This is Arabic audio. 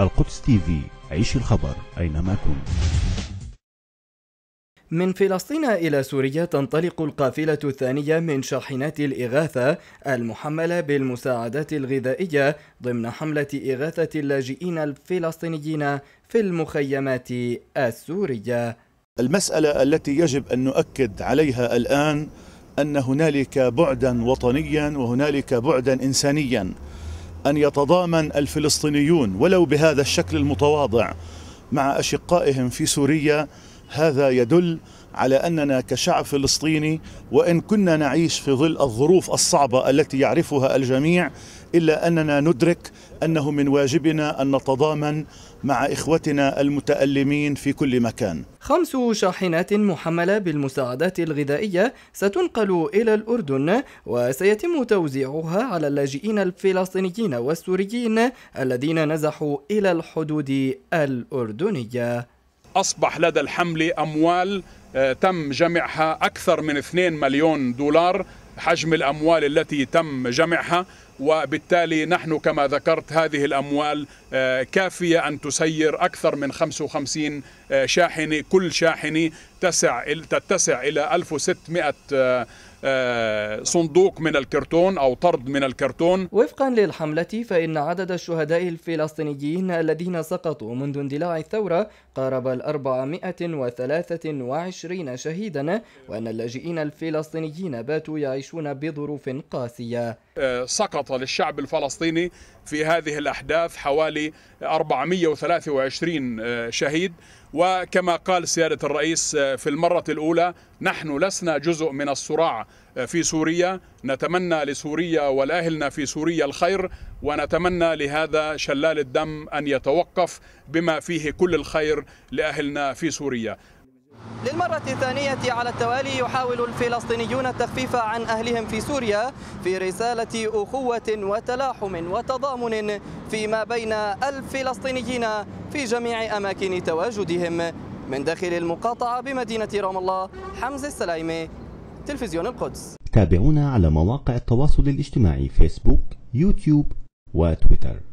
القدس تي في عيش الخبر أينما كنت من فلسطين إلى سوريا تنطلق القافلة الثانية من شاحنات الإغاثة المحملة بالمساعدات الغذائية ضمن حملة إغاثة اللاجئين الفلسطينيين في المخيمات السورية. المسألة التي يجب أن نؤكد عليها الآن أن هنالك بعدا وطنيا وهنالك بعدا إنسانيا. أن يتضامن الفلسطينيون ولو بهذا الشكل المتواضع مع أشقائهم في سوريا هذا يدل على اننا كشعب فلسطيني وان كنا نعيش في ظل الظروف الصعبه التي يعرفها الجميع الا اننا ندرك انه من واجبنا ان نتضامن مع اخوتنا المتالمين في كل مكان. خمس شاحنات محمله بالمساعدات الغذائيه ستنقل الى الاردن وسيتم توزيعها على اللاجئين الفلسطينيين والسوريين الذين نزحوا الى الحدود الاردنيه. اصبح لدى الحمله اموال آه، تم جمعها أكثر من 2 مليون دولار حجم الأموال التي تم جمعها وبالتالي نحن كما ذكرت هذه الأموال آه، كافية أن تسير أكثر من 55 آه، شاحنة كل شاحنة تسع تتسع إلى 1600 آه، صندوق من الكرتون أو طرد من الكرتون وفقا للحملة فإن عدد الشهداء الفلسطينيين الذين سقطوا منذ اندلاع الثورة قارب ال 423 شهيدا وأن اللاجئين الفلسطينيين باتوا يعيشون بظروف قاسية آه، سقط للشعب الفلسطيني في هذه الأحداث حوالي 423 آه، شهيد وكما قال سيادة الرئيس آه، في المرة الأولى نحن لسنا جزء من الصراع آه، في سوريا نتمنى لسوريا ولأهلنا في سوريا الخير ونتمنى لهذا شلال الدم أن يتوقف بما فيه كل الخير لأهلنا في سوريا للمرة الثانية على التوالي يحاول الفلسطينيون التخفيف عن أهلهم في سوريا في رسالة أخوة وتلاحم وتضامن فيما بين الفلسطينيين في جميع أماكن تواجدهم من داخل المقاطعة بمدينة رام الله حمزة السلايمي تلفزيون القدس تابعونا على مواقع التواصل الاجتماعي فيسبوك يوتيوب وتويتر